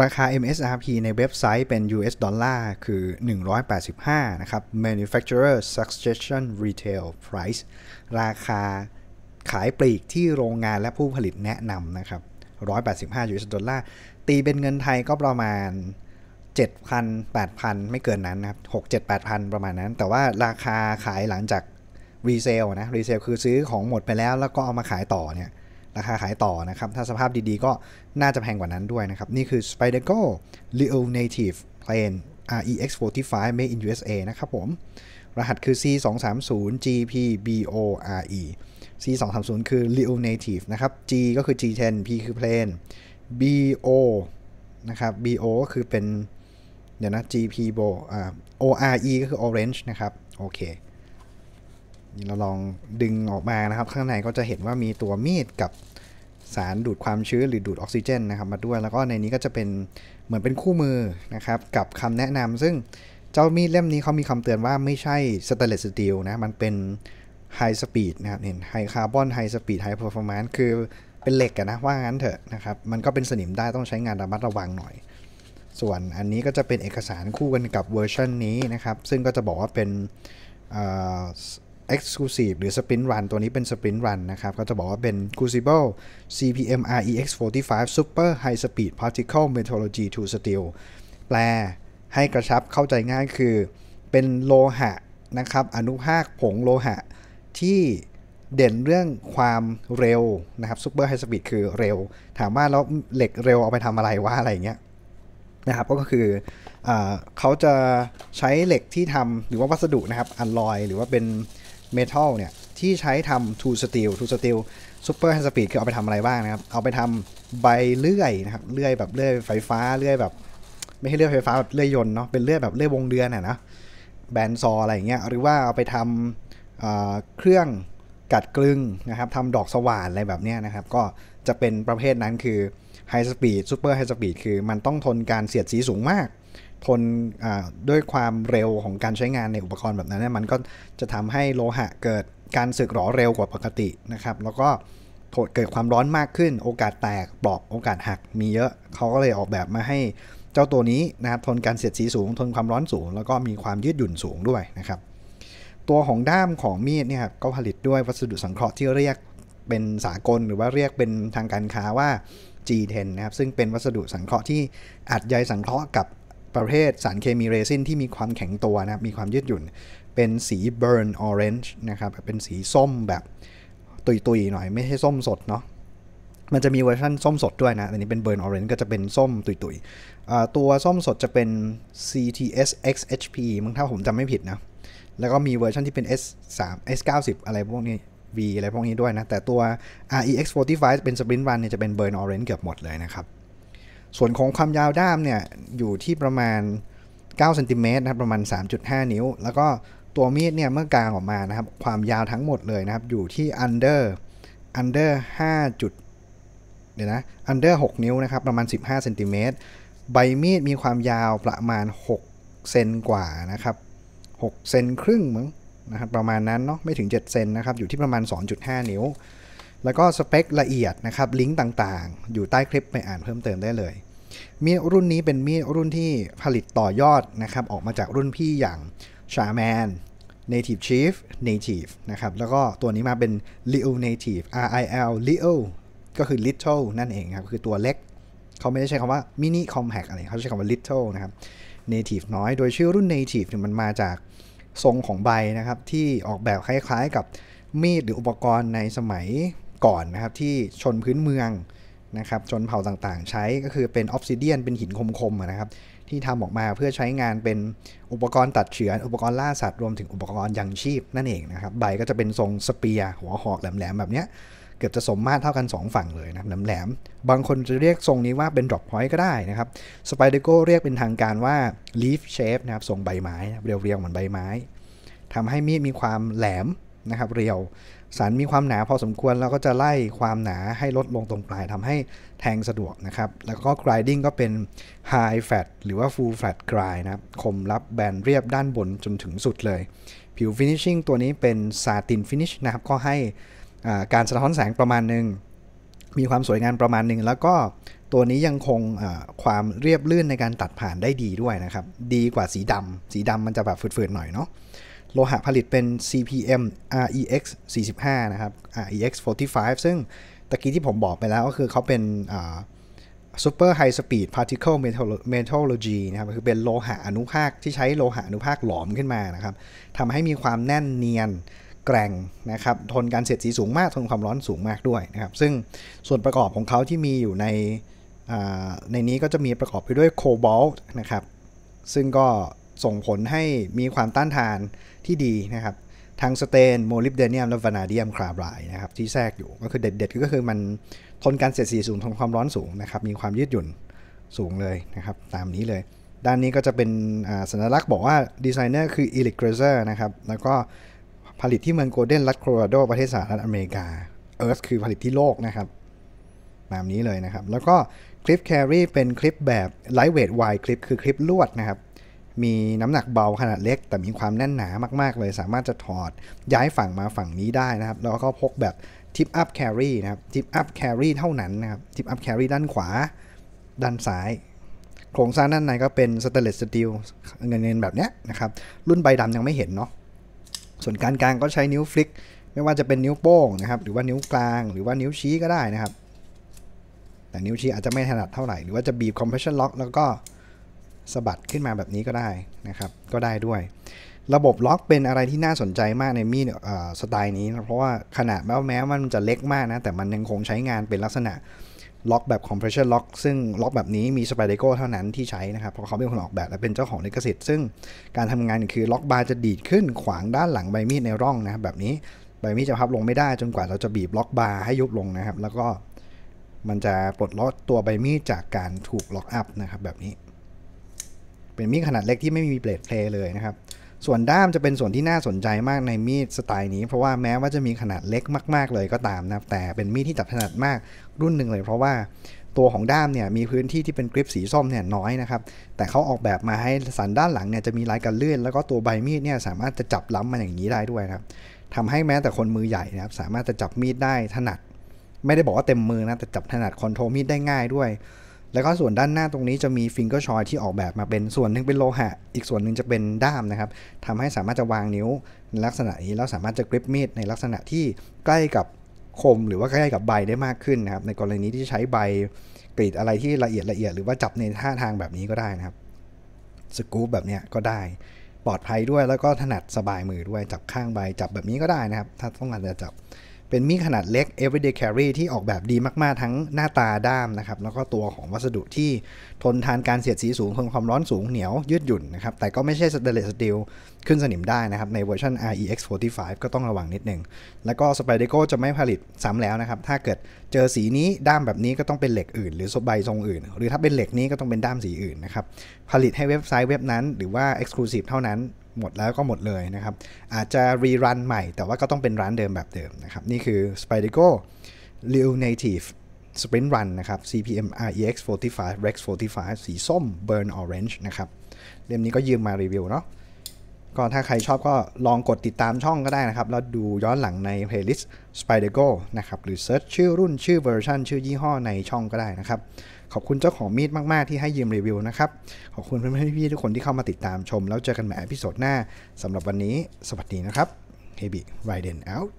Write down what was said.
ราคา MSRP ในเว็บไซต์เป็น US ดอลลาร์คือ 185 นะครับ Manufacturer Suggestion Retail Price ราคาขายปลีกที่โรงงานและผู้ผลิตแนะนำนะครับ 185 US ดอลลาร์ตีเป็นเงินไทยก็ประมาณ 7,000 8,000 ไม่เกินนั้นนะครับ 6 7 8,000 ประมาณนั้น แต่ว่าราคาขายหลังจากรีเซลนะรีเซลคือซื้อของหมดไปแล้วแล้วก็เอามาขายต่อเนี่ยราคาขายต่อนะครับ ถ้าสภาพดีๆก็น่าจะแพงกว่านั้นด้วยนะครับ นี่คือ Spyderco Leo Native Plane REX 45 made in USA นะครับผม รหัสคือ C 2 3 0 G P B O R E C 2 3 0คือ Leo Native นะครับ G ก็คือ G 1 0 P คือ Plane B O นะครับ B O ก็คือเป็น เดี๋ยวนะ G P B O R E ก็คือ Orange นะครับ โอเคเราลองดึงออกมานะครับ ข้างในก็จะเห็นว่ามีตัวมีดกับสารดูดความชื้นหรือดูดออกซิเจนนะครับมาด้วย แล้วก็ในนี้ก็จะเป็นเหมือนเป็นคู่มือนะครับ กับคำแนะนำ ซึ่งเจ้ามีดเล่มนี้เขามีคำเตือนว่าไม่ใช่สเตเลสสตีลนะมันเป็นไฮสปีดนะครับเห็นไฮคาร์บอนไฮสปีดไฮเพอร์ฟอร์แมนซ์คือเป็นเหล็กนะว่างั้นเถอะนะครับ มันก็เป็นสนิมได้ต้องใช้งานระมัดระวังหน่อย ส่วนอันนี้ก็จะเป็นเอกสารคู่กันกับเวอร์ชันนี้นะครับซึ่งก็จะบอกว่าเป็น Exclusive หรือ Sprint Run ตัวนี้เป็น Sprint Run นะครับ ก็จะบอกว่าเป็น Crucible CPM REX45 Super High Speed Particle Metallurgy to Steel แปลให้กระชับเข้าใจง่ายคือเป็นโลหะนะครับ อนุภาคผงโลหะ ที่เด่นเรื่องความเร็วนะครับซูเปอร์ไฮสปีดคือเร็ว ถามว่าแล้วเหล็กเร็วเอาไปทำอะไรว่าอะไรเงี้ยนะครับก็คืออเขาจะใช้เหล็กที่ทำหรือว่าวัสดุนะครับอัลลอยหรือว่าเป็นเมทัลเนี่ยที่ใช้ทำทูสตีลทูสตีลซูเปอร์แฮนด์สปีดคือเอาไปทำอะไรบ้างนะครับ เอาไปทำใบเลื่อยนะครับเลื่อยแบบเลื่อยไฟฟ้าเลื่อยแบบไม่ใช่เลื่อยไฟฟ้าแบบเลื่อยยนต์เนาะเป็นเลื่อยแบบเลื่อยวงเดือนอะนะแบนซอ อะไรอย่างเงี้ยหรือว่าเอาไปทำเครื่องกัดกลึงนะครับทำดอกสว่านอะไรแบบเนี้ยนะครับก็จะเป็นประเภทนั้นคือไฮสปีดซูเปอร์ไฮสปีดคือ มันต้องทนการเสียดสีสูงมาก ทนด้วยความเร็วของการใช้งานในอุปกรณ์แบบนั้นเนี่ยมันก็จะทำให้โลหะเกิดการสึกหรอเร็วกว่าปกตินะครับแล้วก็เกิดความร้อนมากขึ้น โอกาสแตกปลอกโอกาสหักมีเยอะเขาก็เลยออกแบบมาให้เจ้าตัวนี้นะครับทนการเสียดสีสูง ทนความร้อนสูง แล้วก็มีความยืดหยุ่นสูงด้วยนะครับตัวของด้ามของมีดเนี่ยก็ผลิตด้วยวัสดุสังเคราะห์ที่เรียกเป็นสากลหรือว่าเรียกเป็นทางการค้าว่า G10 นะครับ ซึ่งเป็นวัสดุสังเคราะห์ที่ อัดใยสังเคราะห์กับประเภทสารเคมีเรซิน ที่มีความแข็งตัวนะมีความยืดหยุ่นเป็นสีเบ r ร์นออเรนจ์นะครับเป็นสีส้มแบบ ตุยๆหน่อย ไม่ใช่ส้มสดเนาะมันจะมีเวอร์ชันส้มสดด้วยนะอันนี้เป็นเบอร์นออเรนจ์ก็จะเป็นส้มตุยๆตัวส้มสดจะเป็น CTS XHP มั้งถ้าผมจำไม่ผิดนะแล้วก็มีเวอร์ชันที่เป็น S3 S90 อะไรพวกนี้ V อะไรพวกนี้ด้วยนะแต่ตัว REX 45เป็น Sprint Run เนี่ยจะเป็นเบอร์นออเรนเกือบหมดเลยนะครับ ส่วนของความยาวด้ามเนี่ยอยู่ที่ประมาณ9ซนติเมตรนะครับประมาณ 3.5 นิ้ว แล้วก็ตัวมีดเนี่ยเมื่อกลางออกมานะครับความยาวทั้งหมดเลยนะครับอยู่ที่ under under 5จุดเดี๋ยวนะ under 6นิ้วนะครับประมาณ 15ซนติเมตรใบมีดมีความยาวประมาณ 6 เซนกว่านะครับ6เซนครึ่งมั้งนะครับประมาณนั้นเนาะไม่ถึง 7 เซนนะครับอยู่ที่ประมาณ 2.5 นิ้ว แล้วก็สเปคละเอียดนะครับลิงก์ต่างๆ อยู่ใต้คลิปไปอ่านเพิ่มเติมได้เลย มีรุ่นนี้เป็นมีดรุ่นที่ผลิตต่อยอดนะครับออกมาจากรุ่นพี่อย่างชาแมน Native Chief Native นะครับแล้วก็ตัวนี้มาเป็น Leo Native RIL Leo ก็คือ Little นั่นเองครับคือตัวเล็กเขาไม่ได้ใช้คำว่า Mini Compact อะไรเขาใช้คำว่า Little นะครับ Native น้อย โดยชื่อรุ่น Native นี่มันมาจากทรงของใบนะครับที่ออกแบบคล้ายๆ กับมีดหรืออุปกรณ์ในสมัยก่อนนะครับที่ชนพื้นเมืองนะครับชนเผ่าต่างๆใช้ก็คือเป็นออฟซิเดียน เป็นหินคมๆนะครับ ที่ทำออกมาเพื่อใช้งานเป็นอุปกรณ์ตัดเฉือนอุปกรณ์ล่าสัตว์รวมถึงอุปกรณ์ยังชีพ นั่นเองนะครับ ใบก็จะเป็นทรงสเปียร์หัวหอกแหลมๆแบบเนี้ยเกือบจะสมมาตรเท่ากัน 2 ฝั่งเลยนะแหลมๆบางคนจะเรียกทรงนี้ว่าเป็น drop point ก็ได้นะครับสไปเดโก้เรียกเป็นทางการว่า leaf shape นะครับทรงใบไม้เรียวๆเหมือนใบไม้ทำให้มีดมีความแหลมนะครับเรียวสันมีความหนาพอสมควรแล้วก็จะไล่ความหนาให้ลดลงตรงปลายทำให้แทงสะดวกนะครับแล้วก็ grinding ก็เป็น high flat หรือว่า full flat grind นะครับคมรับแบนเรียบด้านบนจนถึงสุดเลยผิว finishing ตัวนี้เป็น satin finish นะครับก็ให้การสะท้อนแสงประมาณหนึ่ง มีความสวยงามประมาณหนึ่ง แล้วก็ตัวนี้ยังคงความเรียบลื่นในการตัดผ่านได้ดีด้วยนะครับ ดีกว่าสีดำ สีดำมันจะแบบฝืดๆหน่อยเนาะ โลหะผลิตเป็น CPM REX 45 นะครับ REX 45 ซึ่งตะกี้ที่ผมบอกไปแล้วก็คือเขาเป็น Super High Speed Particle Metallurgy นะครับคือเป็นโลหะอนุภาคที่ใช้โลหะอนุภาคหลอมขึ้นมานะครับทำให้มีความแน่นเนียนแกร่งนะครับทนการเสียดสีสูงมากทนความร้อนสูงมากด้วยนะครับซึ่งส่วนประกอบของเขาที่มีอยู่ในในนี้ก็จะมีประกอบไปด้วยโคบอลต์นะครับซึ่งก็ส่งผลให้มีความต้านทานที่ดีนะครับทางสเตนโมลิบเดเนียม และวานาเดียมคราบไลนะครับที่แทรกอยู่ก็คือเด็ด ๆ ก็คือมันทนการเสียดสีสูงทนความร้อนสูงนะครับมีความยืดหยุ่นสูงเลยนะครับตามนี้เลย ด้านนี้ก็จะเป็นสัญลักษณ์บอกว่าดีไซเนอร์คืออิลิกเกรเซอร์นะครับแล้วก็ผลิตที่เมืองโกลเด้นรัฐโคโลราโดประเทศสหรัฐอเมริกาเอิร์ธคือผลิตที่โลกนะครับตามนี้เลยนะครับ แล้วก็คลิปแครีเป็นคลิปแบบไลท์เวทไวคลิปคือคลิปลวดนะครับ มีน้ำหนักเบาขนาดเล็ก แต่มีความแน่นหนามากๆเลย สามารถจะถอดย้ายฝั่งมาฝั่งนี้ได้นะครับ แล้วก็พกแบบทิปอัพแครีนะครับทิปอัพแครีเท่านั้นนะครับทิปอัพแครีด้านขวาด้านซ้าย โครงสร้างด้านในก็เป็นสเตเลสสตีลเงินเงินแบบเนี้ยนะครับรุ่นใบดำยังไม่เห็นเนาะส่วนการกลางก็ใช้นิ้วฟลิกไม่ว่าจะเป็นนิ้วโป้งนะครับหรือว่านิ้วกลาง หรือว่านิ้วชี้ก็ได้นะครับแต่นิ้วชี้อาจจะไม่ถนัดเท่าไหร่หรือว่าจะบีบคอมเพรสชันล็อกแล้วก็สะบัดขึ้นมาแบบนี้ก็ได้นะครับก็ได้ด้วย ระบบล็อกเป็นอะไรที่น่าสนใจมากในมีดสไตล์นี้นะเพราะว่าขนาดแม้แม้มันจะเล็กมากนะ แต่มันยังคงใช้งานเป็นลักษณะล็อกแบบ compression lock ซึ่ง ล็อกแบบนี้มี s p y d e c o เท่านั้นที่ใช้นะครับ เพราะเขาเป็นคนออกแบบและเป็นเจ้าของลิขสิทธิ์ซึ่งการทำงานคือล็อกบาร์จะดีดขึ้นขวางด้านหลังใบมีดในร่องนะครับ แบบนี้ใบมีดจะพับลงไม่ได้จนกว่าเราจะบีบล็อกบาร์ให้ยุบลงนะครับ แล้วก็มันจะปลดล็อกตัวใบมีดจากการถูกล็อกอัพนะครับ แบบนี้ เป็นมีดขนาดเล็กที่ไม่มีเบลดเพลเลยนะครับส่วนด้ามจะเป็นส่วนที่น่าสนใจมากในมีดสไตล์นี้ เพราะว่าแม้ว่าจะมีขนาดเล็กมาก ๆเลยก็ตามนะ แต่เป็นมีดที่จับถนัดมากรุ่นหนึ่งเลยเพราะว่าตัวของด้ามเนี่ยมีพื้นที่ที่เป็นกริปสีส้มเนี่ยน้อยนะครับ แต่เขาออกแบบมาให้สันด้านหลังเนี่ยจะมีลายกันเลื่อนแล้วก็ตัวใบมีดเนี่ยสามารถจะจับล้ำมันอย่างนี้ได้ด้วยนะครับทำให้แม้แต่คนมือใหญ่นะครับสามารถจะจับมีดได้ถนัด ไม่ได้บอกว่าเต็มมือนะแต่จับถนัดคอนโทรลมีดได้ง่ายด้วยแล้วก็ส่วนด้านหน้าตรงนี้จะมีฟิงเกอร์ชอยที่ออกแบบมาเป็นส่วนหนึ่งเป็นโลหะอีกส่วนหนึ่งจะเป็นด้ามนะครับทำให้สามารถจะวางนิ้วลักษณะนี้แล้วสามารถจะกริปมีดในลักษณะที่ใกล้กับคมหรือว่าใกล้กับใบได้มากขึ้นนะครับในกรณีที่ใช้ใบกรีดอะไรที่ละเอียดละเอียดหรือว่าจับในท่าทางแบบนี้ก็ได้นะครับสกู๊ปแบบเนี้ยก็ได้ปลอดภัยด้วยแล้วก็ถนัดสบายมือด้วยจับข้างใบจับแบบนี้ก็ได้นะครับ ถ้าต้องการจะจับเป็นมีดขนาดเล็ก everyday carry ที่ออกแบบดีมาก ๆ ทั้งหน้าตาด้ามนะครับ แล้วก็ตัวของวัสดุที่ทนทานการเสียดสีสูงทนความร้อนสูงเหนียวยืดหยุ่นนะครับ แต่ก็ไม่ใช่สเตเลสสตีลขึ้นสนิมได้นะครับ ในเวอร์ชัน REX 45ก็ต้องระวังนิดหนึ่ง แล้วก็สไปเดโกจะไม่ผลิตซ้ำแล้วนะครับ ถ้าเกิดเจอสีนี้ด้ามแบบนี้ก็ต้องเป็นเหล็กอื่น หรือใบทรงอื่น หรือถ้าเป็นเหล็กนี้ก็ต้องเป็นด้ามสีอื่นนะครับ ผลิตให้เว็บไซต์เว็บนั้นหรือว่า Exclusive เท่านั้นหมดแล้วก็หมดเลยนะครับ อาจจะรีรันใหม่แต่ว่าก็ต้องเป็นร้านเดิมแบบเดิมนะครับ นี่คือ s p i d e g o r e a l Native Sprint Run นะครับ CPM REX 45 REX 45สีส้ม Burn Orange นะครับเล่มนี้ก็ยืมมารีวิวเนาะก็ถ้าใครชอบก็ลองกดติดตามช่องก็ได้นะครับ แล้วดูย้อนหลังในเพลย์ลิสต์ s p i d e r g o นะครับ หรือเซิร์ชชื่อรุ่นชื่อเวอร์ชันชื่อยี่ห้อในช่องก็ได้นะครับ ขอบคุณเจ้าของมีดมาก ๆ ที่ให้ยืมรีวิวนะครับ ขอบคุณเพื่อนๆพี่ๆทุกคนที่เข้ามาติดตามชม แล้วเจอกันใหม่อพิโซดหน้าสำหรับวันนี้ สวัสดีนะครับ h e b i Riden out